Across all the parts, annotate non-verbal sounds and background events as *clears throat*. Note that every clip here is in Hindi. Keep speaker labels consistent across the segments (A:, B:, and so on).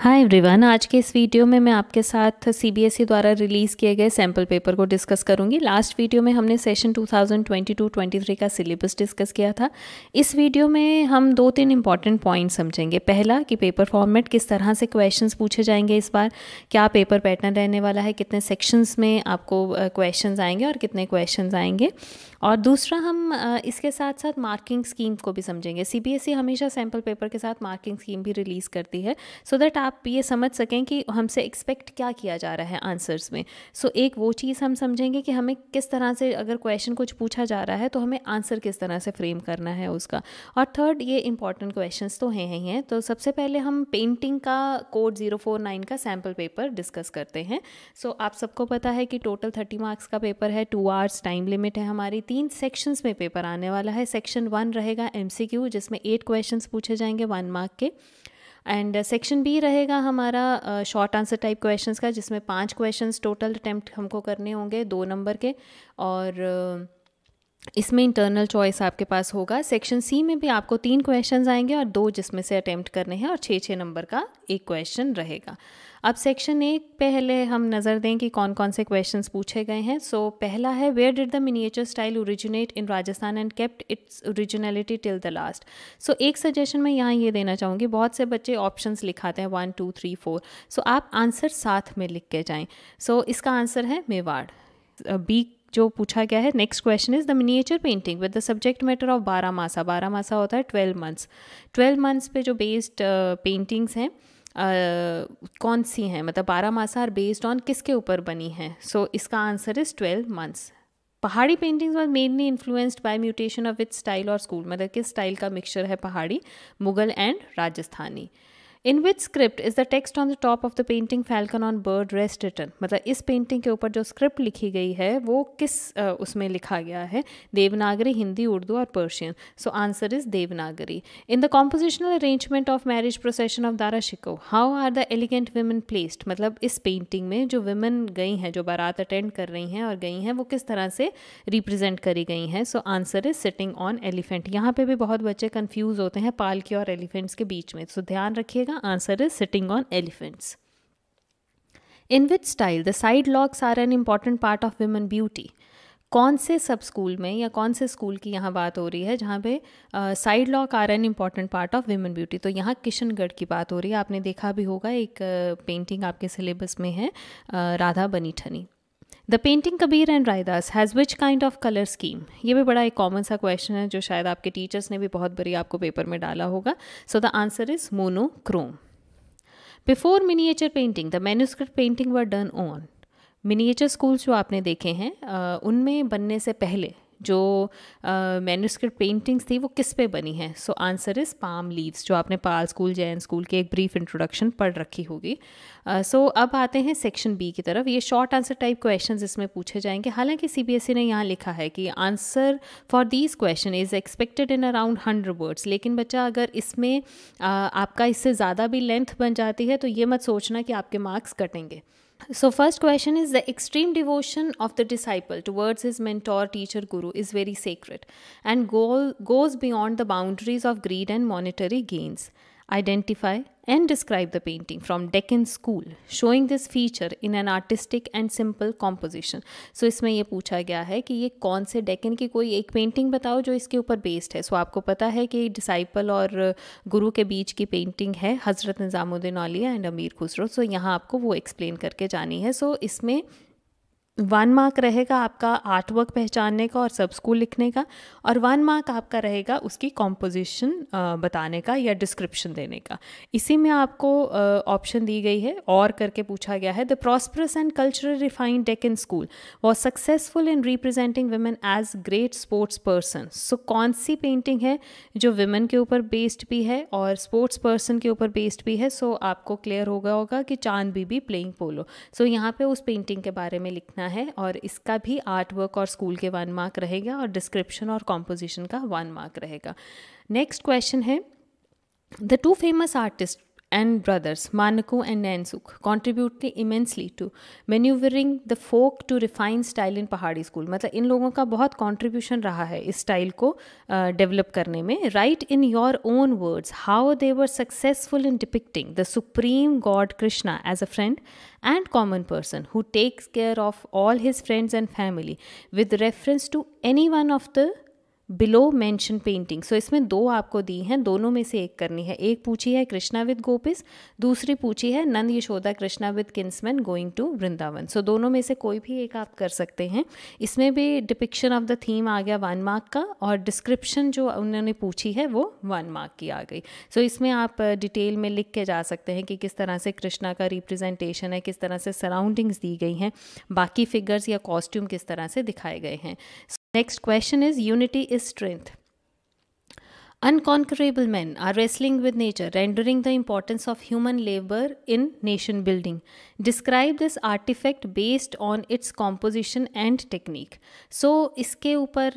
A: हाय एवरीवन आज के इस वीडियो में मैं आपके साथ सीबीएसई e द्वारा रिलीज़ किए गए सैम्पल पेपर को डिस्कस करूंगी लास्ट वीडियो में हमने सेशन 2022-23 का सिलेबस डिस्कस किया था इस वीडियो में हम दो तीन इंपॉर्टेंट पॉइंट समझेंगे पहला कि पेपर फॉर्मेट किस तरह से क्वेश्चंस पूछे जाएंगे इस बार क्या पेपर पैटर्न रहने वाला है कितने सेक्शंस में आपको क्वेश्चन आएंगे और कितने क्वेश्चन आएंगे और दूसरा हम इसके साथ साथ मार्किंग स्कीम को भी समझेंगे सी e हमेशा सैम्पल पेपर के साथ मार्किंग स्कीम भी रिलीज़ करती है सो so दैट आप ये समझ सकें कि हमसे एक्सपेक्ट क्या किया जा रहा है आंसर्स में सो so, एक वो चीज़ हम समझेंगे कि हमें किस तरह से अगर क्वेश्चन कुछ पूछा जा रहा है तो हमें आंसर किस तरह से फ्रेम करना है उसका और थर्ड ये इंपॉर्टेंट क्वेश्चन तो हैं ही हैं तो सबसे पहले हम पेंटिंग का कोड ज़ीरो फोर नाइन का सैम्पल पेपर डिस्कस करते हैं सो so, आप सबको पता है कि टोटल थर्टी मार्क्स का पेपर है टू आवर्स टाइम लिमिट है हमारी तीन सेक्शंस में पेपर आने वाला है सेक्शन वन रहेगा एम जिसमें एट क्वेश्चन पूछे जाएंगे वन मार्क के एंड सेक्शन बी रहेगा हमारा शॉर्ट आंसर टाइप क्वेश्चंस का जिसमें पांच क्वेश्चंस टोटल अटैम्प्ट हमको करने होंगे दो नंबर के और uh, इसमें इंटरनल चॉइस आपके पास होगा सेक्शन सी में भी आपको तीन क्वेश्चन आएंगे और दो जिसमें से अटैम्प्ट करने हैं और छः छः नंबर का एक क्वेश्चन रहेगा अब सेक्शन एक पहले हम नज़र दें कि कौन कौन से क्वेश्चन पूछे गए हैं सो so, पहला है where did the miniature style originate in Rajasthan and kept its originality till the last so एक सजेशन मैं यहाँ ये देना चाहूँगी बहुत से बच्चे ऑप्शन लिखाते हैं one two three four so आप आंसर साथ में लिख के जाएँ सो so, इसका आंसर है मेवाड़ बी जो पूछा गया है next question is the miniature painting with the subject matter of Barah Masa बारह मासा होता है ट्वेल्व मंथ्स ट्वेल्व मंथ्स पे जो बेस्ड पेंटिंग्स uh, हैं uh, कौन सी हैं मतलब बारह मासा आर बेस्ड ऑन किसके ऊपर बनी हैं सो so, इसका answer is twelve months Pahari paintings was mainly influenced by mutation of with style और स्कूल मतलब किस स्टाइल का मिक्सचर है Pahari Mughal and Rajasthani in which script is the text on the top of the painting falcon on bird rest return मतलब इस पेंटिंग के ऊपर जो स्क्रिप्ट लिखी गई है वो किस उसमें लिखा गया है देवनागरी हिंदी उर्दू और Persian so answer is Devanagari in the compositional arrangement of marriage procession of Dara Shikoh how are the elegant women placed मतलब इस पेंटिंग में जो वेमेन गई हैं जो बारात अटेंड कर रही हैं और गई हैं वो किस तरह से रिप्रेजेंट करी गई हैं so answer is sitting on elephant यहाँ पे भी बहुत बच्चे कन्फ्यूज़ होते हैं पालकी और एलिफेंट्स के बीच में सो so, ध्यान रखिएगा the answer is sitting on elephants. In which style the side locks are an important part of women beauty? कौन से सब स्कूल में या कौन से स्कूल की यहाँ बात हो रही है जहाँ पे side lock are an important part of women beauty तो यहाँ किशनगढ़ की बात हो रही है आपने देखा भी होगा एक पेंटिंग आपके सिलेबस में है Radha Bani Thani the painting Kabir and Raidas has which kind of colour scheme ये भी बड़ा एक कॉमन सा क्वेश्चन है जो शायद आपके टीचर्स ने भी बहुत बड़ी आपको पेपर में डाला होगा so the answer is monochrome before miniature painting the manuscript painting were done on miniature schools जो आपने देखे हैं उनमें बनने से पहले जो मैनुस्क्रिप्ट पेंटिंग्स थी वो किस पे बनी है so answer is palm leaves जो आपने पाल स्कूल जैन स्कूल के एक ब्रीफ इंट्रोडक्शन पढ़ रखी होगी सो uh, so, अब आते हैं सेक्शन बी की तरफ ये शॉर्ट आंसर टाइप क्वेश्चंस इसमें पूछे जाएंगे हालांकि सीबीएसई e ने यहाँ लिखा है कि answer for these question is expected in around hundred words लेकिन बच्चा अगर इसमें uh, आपका इससे ज़्यादा भी लेंथ बन जाती है तो ये मत सोचना कि आपके मार्क्स कटेंगे So, first question is the extreme devotion of the disciple towards his mentor, teacher, guru is very sacred and goal, goes beyond the boundaries of greed and monetary gains. identify and describe the painting from Deccan school showing this feature in an artistic and simple composition so इसमें यह पूछा गया है कि ये कौन से डेकन की कोई एक पेंटिंग बताओ जो इसके ऊपर बेस्ड है सो so, आपको पता है कि डिसाइपल और गुरु के बीच की पेंटिंग है हज़रत निज़ामुद्दीन औलिया एंड अमीर खुसरो सो so, यहाँ आपको वो एक्सप्लेन करके जानी है सो so, इसमें वन मार्क रहेगा आपका आर्ट वर्क पहचानने का और सब स्कूल लिखने का और वन मार्क आपका रहेगा उसकी कॉम्पोजिशन बताने का या डिस्क्रिप्शन देने का इसी में आपको ऑप्शन दी गई है और करके पूछा गया है the prosperous and cultural refined Deccan school was successful in representing women as great sports person so कौन सी पेंटिंग है जो वेमेन के ऊपर बेस्ड भी है और स्पोर्ट्स पर्सन के ऊपर बेस्ड भी है सो so आपको क्लियर होगा होगा कि चांद बीबी प्लेइंग पोलो सो so यहाँ पे उस पेंटिंग के बारे में लिखना करना है और इसका भी आर्ट वर्क और स्कूल के वन मार्क रहेगा और डिस्क्रिप्शन और कॉम्पोजिशन का वन मार्क रहेगा नेक्स्ट क्वेश्चन है the two famous artist and brothers, Manako and Nansuk, contributed immensely to maneuvering the folk to refine style in Pahadi school. मतलब इन लोगों का बहुत contribution रहा है इस style को डेवलप uh, करने में Write in your own words how they were successful in depicting the supreme god Krishna as a friend and common person who takes care of all his friends and family with reference to any one of the below mention painting so इसमें दो आपको दी हैं दोनों में से एक करनी है एक पूछी है कृष्णा विद गोपिस दूसरी पूछी है Nand Yashoda Krishna with kinsman going to Vrindavan so दोनों में से कोई भी एक आप कर सकते हैं इसमें भी डिपिक्शन ऑफ द थीम आ गया वन मार्क का और डिस्क्रिप्शन जो उन्होंने पूछी है वो वन मार्क की आ गई सो so इसमें आप डिटेल में लिख के जा सकते हैं कि किस तरह से कृष्णा का रिप्रेजेंटेशन है किस तरह से सराउंडिंग्स दी गई हैं बाकी फिगर्स या कॉस्ट्यूम किस तरह से दिखाए गए हैं Next question is unity is strength. Unconquerable men are wrestling with nature, rendering the importance of human labor in nation building. Describe this artifact based on its composition and technique. So इसके ऊपर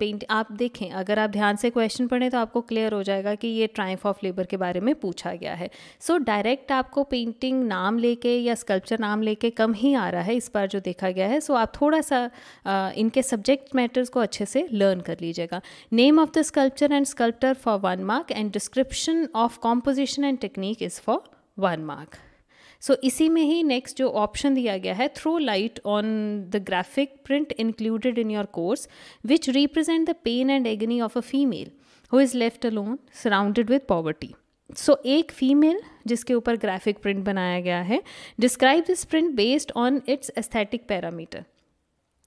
A: पेंट आप देखें अगर आप ध्यान से क्वेश्चन पढ़ें तो आपको क्लियर हो जाएगा कि ये ट्राइम्फ ऑफ लेबर के बारे में पूछा गया है सो so, डायरेक्ट आपको पेंटिंग नाम लेके या स्कल्पचर नाम लेके कम ही आ रहा है इस बार जो देखा गया है सो so, आप थोड़ा सा आ, इनके सब्जेक्ट मैटर्स को अच्छे से लर्न कर लीजिएगा name of the sculpture and sculptor for 1 mark and description of composition and technique is for 1 mark. So so, इसी में ही नेक्स्ट जो ऑप्शन दिया गया है throw light on the graphic print included in your course which represent the pain and agony of a female who is left alone surrounded with poverty so एक फीमेल जिसके ऊपर ग्राफिक प्रिंट बनाया गया है describe this print based on its aesthetic parameter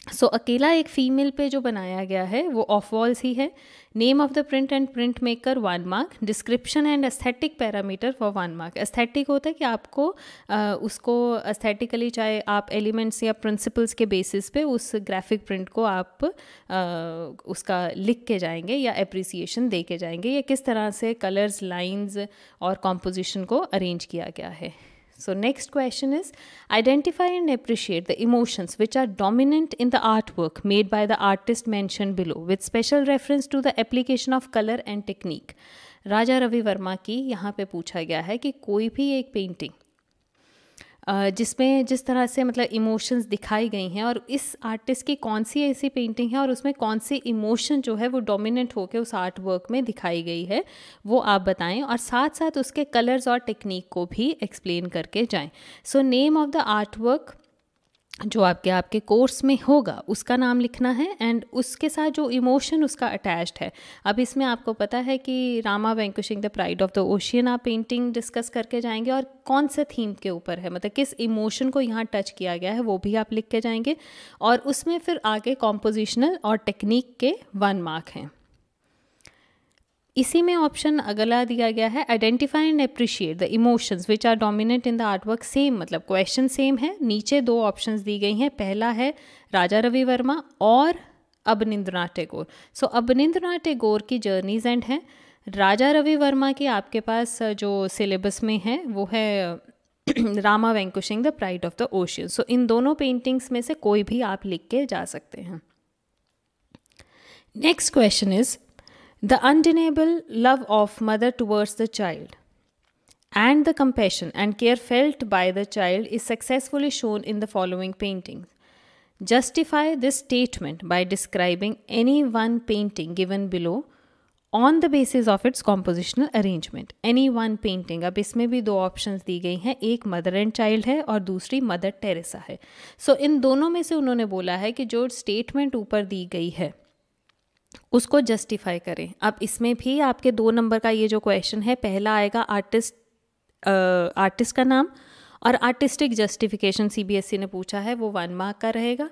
A: so so, अकेला एक फीमेल पे जो बनाया गया है वो ऑफ वॉल्स ही है name of the print and print maker one mark description and aesthetic parameter for one mark aesthetic होता है कि आपको आ, उसको एस्थेटिकली चाहे आप एलिमेंट्स या प्रिंसिपल्स के बेसिस पे उस ग्राफिक प्रिंट को आप आ, उसका लिख के जाएंगे या अप्रिसिएशन दे के जाएंगे या किस तरह से कलर्स लाइन्स और कॉम्पोजिशन को अरेंज किया गया है So, next question is identify and appreciate the emotions which are dominant in the artwork made by the artist mentioned below, with special reference to the application of color and technique. राजा रवि वर्मा की यहाँ पे पूछा गया है कि कोई भी एक पेंटिंग जिसमें जिस तरह से मतलब इमोशंस दिखाई गई हैं और इस आर्टिस्ट की कौन सी ऐसी पेंटिंग है और उसमें कौन सी इमोशन जो है वो डोमिनेंट होकर उस आर्ट वर्क में दिखाई गई है वो आप बताएं और साथ साथ उसके कलर्स और टेक्निक को भी एक्सप्लेन करके जाएं so name of the art work जो आपके आपके कोर्स में होगा उसका नाम लिखना है एंड उसके साथ जो इमोशन उसका अटैच्ड है अब इसमें आपको पता है कि Rama vanquishing the pride of the ocean आप पेंटिंग डिस्कस करके जाएंगे और कौन से थीम के ऊपर है मतलब किस इमोशन को यहाँ टच किया गया है वो भी आप लिख के जाएंगे और उसमें फिर आगे कॉम्पोजिशनल और टेक्निक के वन मार्क हैं इसी में ऑप्शन अगला दिया गया है identify and appreciate the emotions which are dominate in the artwork same मतलब क्वेश्चन सेम है नीचे दो ऑप्शंस दी गई हैं पहला है राजा रवि वर्मा और अबनिंद्रनाथ टैगोर सो so, अबनिंद्रनाथ टैगोर की जर्नीज एंड हैं राजा रवि वर्मा की आपके पास जो सिलेबस में है वो है *clears throat* Rama vanquishing the pride of the ocean so इन दोनों पेंटिंग्स में से कोई भी आप लिख के जा सकते हैं next question is The undeniable love of mother towards the child and the compassion and care felt by the child is successfully shown in the following paintings. Justify this statement by describing any one painting given below on the basis of its compositional arrangement. Any one painting. अब इसमें भी दो ऑप्शन दी गई हैं एक मदर एंड चाइल्ड है और दूसरी मदर टेरेसा है so, in दोनों में से उन्होंने बोला है कि जो स्टेटमेंट ऊपर दी गई है उसको जस्टिफाई करें अब इसमें भी आपके दो नंबर का ये जो क्वेश्चन है पहला आएगा आर्टिस्ट आर्टिस्ट का नाम और आर्टिस्टिक जस्टिफिकेशन सीबीएसई ने पूछा है वो वन मार्क का रहेगा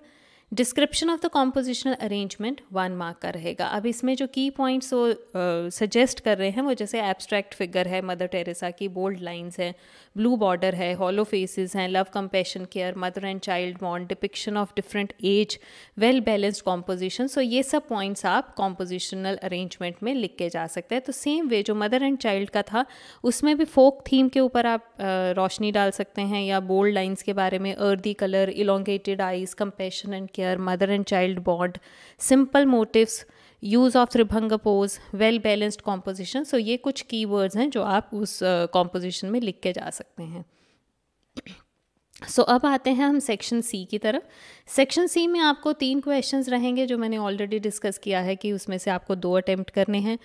A: description of the compositional arrangement one mark का रहेगा अब इसमें जो की पॉइंट्स वो सजेस्ट कर रहे हैं वो जैसे एब्स्ट्रैक्ट फिगर है मदर टेरेसा की बोल्ड लाइंस हैं ब्लू बॉर्डर है हॉलो फेसेस हैं love compassion care mother and child bond depiction of different age well balanced composition so ये सब पॉइंट्स आप कॉम्पोजिशनल अरेंजमेंट में लिख के जा सकते हैं तो सेम वे जो मदर एंड चाइल्ड का था उसमें भी फोक थीम के ऊपर आप रोशनी डाल सकते हैं या बोल्ड लाइन्स के बारे में earthy colour elongated eyes compassion and care mother and child bond simple motifs use of tribhang pose well balanced composition so ये कुछ की वर्ड्स हैं जो आप उस कॉम्पोजिशन uh, में लिख के जा सकते हैं सो so, अब आते हैं हम सेक्शन सी की तरफ सेक्शन सी में आपको तीन क्वेश्चंस रहेंगे जो मैंने ऑलरेडी डिस्कस किया है कि उसमें से आपको दो अटेम्प्ट करने हैं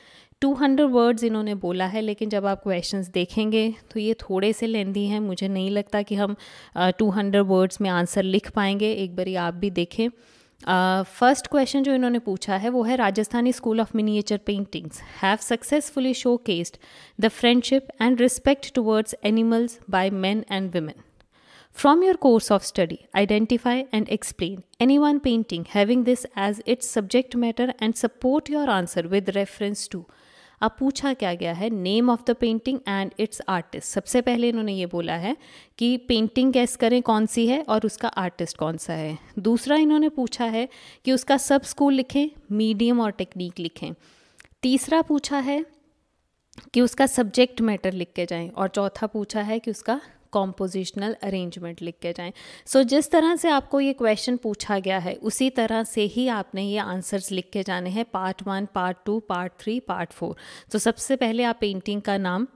A: 200 वर्ड्स इन्होंने बोला है लेकिन जब आप क्वेश्चंस देखेंगे तो ये थोड़े से लेंदी हैं मुझे नहीं लगता कि हम uh, 200 वर्ड्स में आंसर लिख पाएंगे एक बारी आप भी देखें फर्स्ट uh, क्वेश्चन जो इन्होंने पूछा है वो है Rajasthani school of miniature paintings have successfully showcased the friendship and respect towards animals by men and women From your course of study, identify and explain any one painting having this as its subject matter and support your answer with reference to अब पूछा क्या गया है name of the painting and its artist सबसे पहले इन्होंने ये बोला है कि पेंटिंग कैस करें कौन सी है और उसका आर्टिस्ट कौन सा है दूसरा इन्होंने पूछा है कि उसका सब स्कूल लिखें मीडियम और टेक्निक लिखें तीसरा पूछा है कि उसका सब्जेक्ट मैटर लिख के जाएं और चौथा पूछा है कि उसका कॉम्पोजिशनल अरेंजमेंट लिख के जाएं सो so, जिस तरह से आपको ये क्वेश्चन पूछा गया है उसी तरह से ही आपने ये आंसर्स लिख के जाने हैं part one part two part three part four तो सबसे पहले आप पेंटिंग का नाम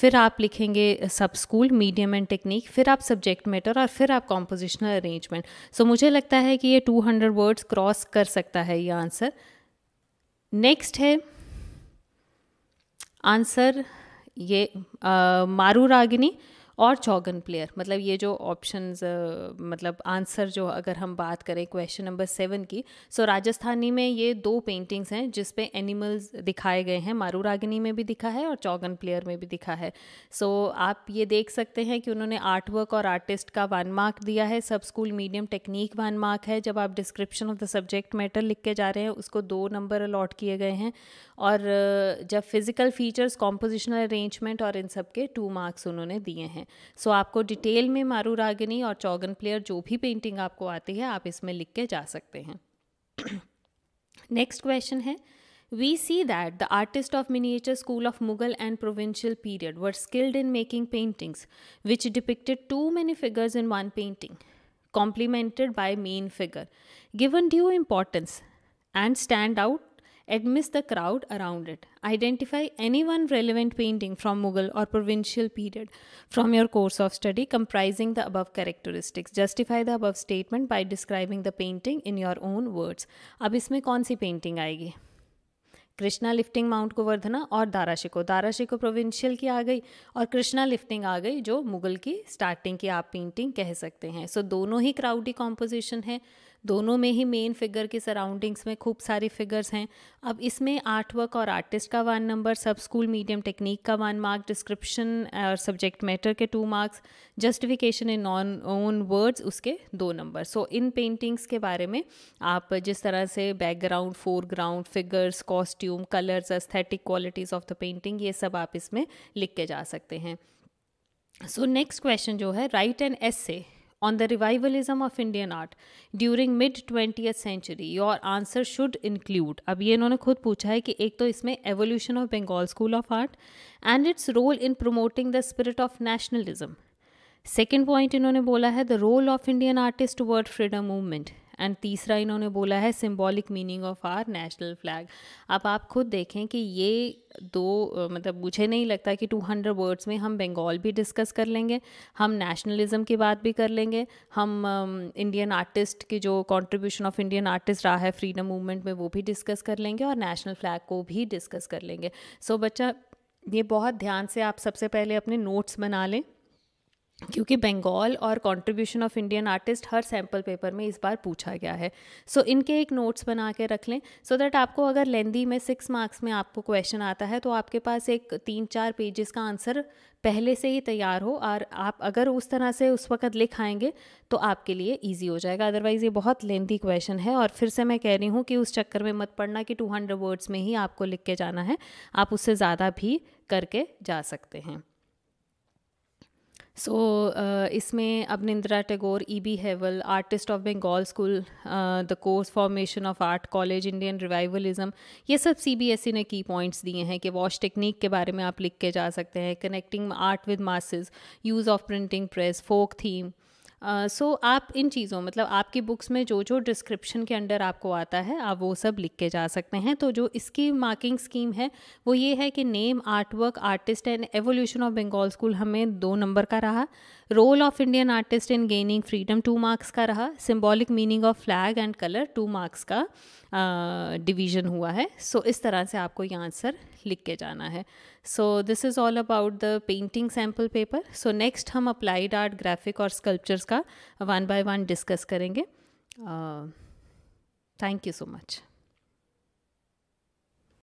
A: फिर आप लिखेंगे सब स्कूल मीडियम एंड टेक्निक फिर आप सब्जेक्ट मैटर और फिर आप कॉम्पोजिशनल अरेंजमेंट सो मुझे लगता है कि ये 200 वर्ड्स क्रॉस कर सकता है ये आंसर नेक्स्ट है आंसर ये मारू रागिनी और चौगन प्लेयर मतलब ये जो ऑप्शन मतलब आंसर जो अगर हम बात करें क्वेश्चन नंबर सेवन की सो राजस्थानी में ये दो पेंटिंग्स हैं जिसपे एनिमल्स दिखाए गए हैं मारू रागिनी में भी दिखा है और चौगन प्लेयर में भी दिखा है सो आप ये देख सकते हैं कि उन्होंने आर्ट वर्क और आर्टिस्ट का वन मार्क दिया है sub school medium technique one mark है जब आप description of the subject matter लिख के जा रहे हैं उसको दो नंबर अलॉट किए गए हैं और जब फिज़िकल फीचर्स कॉम्पोजिशनल अरेंजमेंट और इन सब के टू मार्क्स उन्होंने दिए हैं सो आपको डिटेल में मारू रागिनी और चौगन प्लेयर जो भी पेंटिंग आपको आती है आप इसमें लिख के जा सकते हैं नेक्स्ट क्वेश्चन है we see that the artist of miniature school of Mughal and provincial period were skilled in making paintings which depicted too many figures in one painting complimented by main figure given due importance and stand out amidst the crowd around it. Identify any one relevant painting from Mughal or provincial period from your course of study comprising the above characteristics. Justify the above statement by describing the painting in your own words. अब इसमें कौन सी पेंटिंग आएगी कृष्णा लिफ्टिंग माउंट गोवर्धना और दारा शिको दारा शिको प्रोविंशियल की आ गई और कृष्णा लिफ्टिंग आ गई जो मुगल की स्टार्टिंग की आप पेंटिंग कह सकते हैं सो so, दोनों ही क्राउडी कॉम्पोजिशन है दोनों में ही मेन फिगर की सराउंडिंग्स में खूब सारी फिगर्स हैं अब इसमें आर्ट वर्क और आर्टिस्ट का one number sub school medium technique का वन मार्क डिस्क्रिप्शन और सब्जेक्ट मैटर के two marks justification in on own words उसके दो नंबर सो इन पेंटिंग्स के बारे में आप जिस तरह से background foreground figures costume colours aesthetic qualities of the painting ये सब आप इसमें लिख के जा सकते हैं सो नेक्स्ट क्वेश्चन जो है write an essay on the revivalism of Indian art during mid 20th century your answer should include अब ये इन्होंने खुद पूछा है कि एक तो इसमें evolution of Bengal school of art and its role in promoting the spirit of nationalism second point इन्होंने बोला है the role of Indian artist word freedom movement and तीसरा इन्होंने बोला है symbolic meaning of our national flag अब आप खुद देखें कि ये दो मतलब मुझे नहीं लगता कि 200 वर्ड्स में हम बंगाल भी डिस्कस कर लेंगे हम नेशनलिज्म की बात भी कर लेंगे हम इंडियन आर्टिस्ट की जो कंट्रीब्यूशन ऑफ इंडियन आर्टिस्ट रहा है फ्रीडम मूवमेंट में वो भी डिस्कस कर लेंगे और नेशनल फ्लैग को भी डिस्कस कर लेंगे सो so, बच्चा ये बहुत ध्यान से आप सबसे पहले अपने नोट्स बना लें क्योंकि बंगाल और कंट्रीब्यूशन ऑफ इंडियन आर्टिस्ट हर सैम्पल पेपर में इस बार पूछा गया है सो so, इनके एक नोट्स बना के रख लें सो so दैट आपको अगर लेंदी में सिक्स मार्क्स में आपको क्वेश्चन आता है तो आपके पास एक तीन चार पेजेस का आंसर पहले से ही तैयार हो और आप अगर उस तरह से उस वक्त लिख आएंगे तो आपके लिए ईजी हो जाएगा अदरवाइज़ ये बहुत लेंदी क्वेश्चन है और फिर से मैं कह रही हूँ कि उस चक्कर में मत पड़ना कि टू हंड्रेड वर्ड्स में ही आपको लिख के जाना है आप उससे ज़्यादा भी करके जा सकते हैं सो so, uh, इसमें अब निंद्रा Tagore E B Havell artist of Bengal school the course formation of art college Indian revivalism ये सब सी बी एस ई ने की पॉइंट्स दिए हैं कि वॉश टेक्निक के बारे में आप लिख के जा सकते हैं connecting art with masses use of printing press folk theme so uh, so आप इन चीज़ों मतलब आपकी बुक्स में जो जो डिस्क्रिप्शन के अंडर आपको आता है आप वो सब लिख के जा सकते हैं तो जो इसकी मार्किंग स्कीम है वो ये है कि name artwork artist and evolution of Bengal school हमें दो नंबर का रहा role of Indian artist in gaining freedom two marks का रहा symbolic meaning of flag and colour two marks का डिवीजन uh, हुआ है सो so, इस तरह से आपको ये आंसर लिख के जाना है so this is all about the painting sample paper so next हम अप्लाइड आर्ट ग्राफिक और स्कल्पचर्स का वन बाय वन डिस्कस करेंगे थैंक यू सो मच